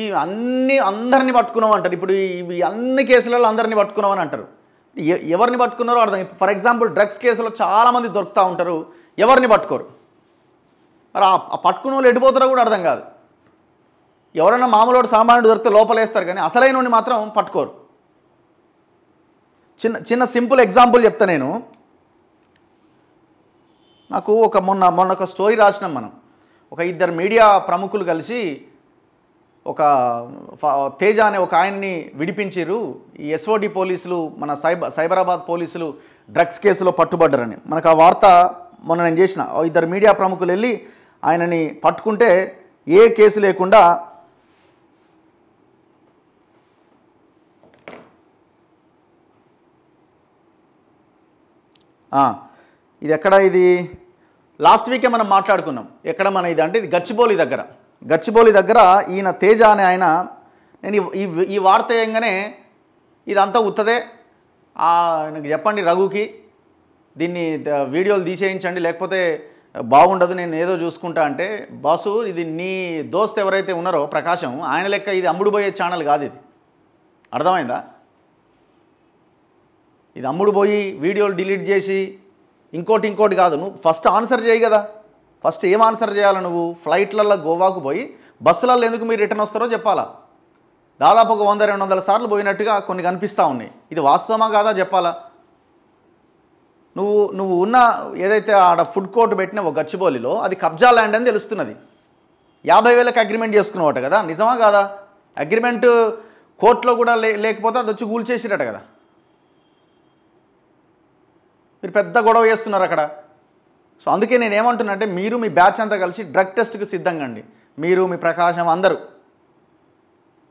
ఈ అన్ని అందరిని పట్టుకున్నాం అంటారు ఇప్పుడు ఈ అన్ని కేసులలో అందరినీ పట్టుకున్నామని అంటారు ఎవరిని పట్టుకున్నారో అర్థం ఫర్ ఎగ్జాంపుల్ డ్రగ్స్ కేసులో చాలామంది దొరుకుతూ ఉంటారు ఎవరిని పట్టుకోరు మరి ఆ పట్టుకున్న వాళ్ళు ఎడిపోతారో కూడా అర్థం కాదు ఎవరైనా మామూలు సామాన్యుడు దొరికితే లోపలేస్తారు కానీ అసలైన మాత్రం పట్టుకోరు చిన్న చిన్న సింపుల్ ఎగ్జాంపుల్ చెప్తా నేను నాకు ఒక మొన్న మొన్న ఒక స్టోరీ రాసినాం మనం ఒక ఇద్దరు మీడియా ప్రముఖులు కలిసి ఒక తేజ అనే ఒక ఆయన్ని విడిపించారు ఈ ఎస్ఓడి పోలీసులు మన సైబర్ సైబరాబాద్ పోలీసులు డ్రగ్స్ కేసులో పట్టుబడ్డారని మనకు ఆ వార్త మొన్న నేను చేసిన ఇద్దరు మీడియా ప్రముఖులు వెళ్ళి ఆయనని పట్టుకుంటే ఏ కేసు లేకుండా ఇది ఎక్కడ ఇది లాస్ట్ వీకే మనం మాట్లాడుకున్నాం ఎక్కడ మన ఇది అంటే ఇది గచ్చిబౌలి దగ్గర గచ్చిబౌలి దగ్గర ఈయన తేజ అనే ఆయన నేను ఈ ఈ వార్త ఏంగానే ఇదంతా ఉత్తదే నాకు చెప్పండి రఘుకి దీన్ని వీడియోలు తీసేయించండి లేకపోతే బాగుండదు నేను ఏదో చూసుకుంటా అంటే బాసు ఇది నీ దోస్త్ ఎవరైతే ఉన్నారో ప్రకాశం ఆయన లెక్క ఇది అమ్ముడుపోయే ఛానల్ కాదు ఇది అర్థమైందా ఇది అమ్ముడు పోయి వీడియోలు డిలీట్ చేసి ఇంకోటి ఇంకోటి కాదు నువ్వు ఫస్ట్ ఆన్సర్ చేయి కదా ఫస్ట్ ఏం ఆన్సర్ చేయాలి నువ్వు ఫ్లైట్లలో గోవాకు పోయి బస్సులలో ఎందుకు మీరు రిటర్న్ వస్తారో చెప్పాలా దాదాపు ఒక వంద రెండు వందల సార్లు పోయినట్టుగా కొన్ని కనిపిస్తూ ఉన్నాయి ఇది వాస్తవమా కాదా చెప్పాలా నువ్వు నువ్వు ఉన్న ఏదైతే ఆడ ఫుడ్ కోర్ట్ పెట్టిన ఒక గచ్చిబౌలిలో అది కబ్జా ల్యాండ్ అని తెలుస్తున్నది యాభై వేలకు అగ్రిమెంట్ చేసుకున్నవాట కదా నిజమా కాదా అగ్రిమెంట్ కోర్టులో కూడా లే లేకపోతే అది వచ్చి కూల్చేసిరట కదా మీరు పెద్ద గొడవ చేస్తున్నారు అక్కడ సో అందుకే నేను ఏమంటున్నానంటే మీరు మీ బ్యాచ్ అంతా కలిసి డ్రగ్ టెస్ట్కి సిద్ధంగా అండి మీరు మీ ప్రకాశం అందరూ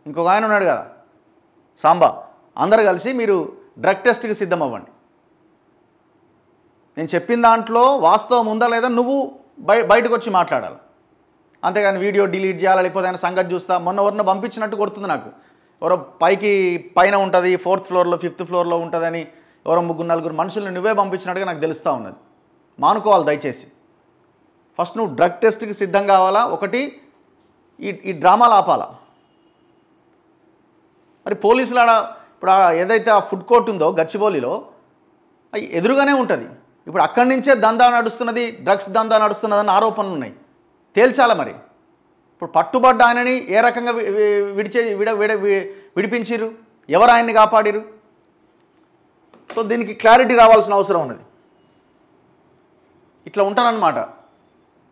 ఇంకొక ఆయన ఉన్నాడు కదా సాంబా అందరు కలిసి మీరు డ్రగ్ టెస్ట్కి సిద్ధం అవ్వండి నేను చెప్పిన దాంట్లో వాస్తవం ఉందా లేదా నువ్వు బయ బయటకు వచ్చి మాట్లాడాలి అంతేగాని వీడియో డిలీట్ చేయాలి లేకపోతే ఆయన సంగతి చూస్తా మొన్న ఎవరిన పంపించినట్టు కొడుతుంది నాకు ఎవరో పైకి పైన ఉంటుంది ఫోర్త్ ఫ్లోర్లో ఫిఫ్త్ ఫ్లోర్లో ఉంటుందని ఎవరో ముగ్గురు నలుగురు మనుషులను నువ్వే పంపించినట్టుగా నాకు తెలుస్తూ ఉన్నది మానుకోవాలి దయచేసి ఫస్ట్ నువ్వు డ్రగ్ టెస్ట్కి సిద్ధం కావాలా ఒకటి ఈ ఈ డ్రామాలు ఆపాలా మరి పోలీసులు ఆడ ఇప్పుడు ఏదైతే ఆ ఫుడ్ కోర్ట్ ఉందో గచ్చిబౌలిలో అవి ఎదురుగానే ఉంటుంది ఇప్పుడు అక్కడి నుంచే దందా నడుస్తున్నది డ్రగ్స్ దందా నడుస్తున్నదని ఆరోపణలు ఉన్నాయి తేల్చాలా మరి ఇప్పుడు పట్టుబడ్డ ఆయనని ఏ రకంగా విడిచే విడ విడ విడిపించారు ఎవరు ఆయన్ని కాపాడిరు సో దీనికి క్లారిటీ రావాల్సిన అవసరం ఉన్నది ఇట్లా ఉంటారనమాట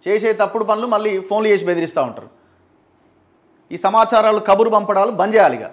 చేసే తప్పుడు పనులు మళ్ళీ ఫోన్లు చేసి బెదిరిస్తూ ఉంటారు ఈ సమాచారాలు కబురు పంపడాలు బంద్ చేయాలిగా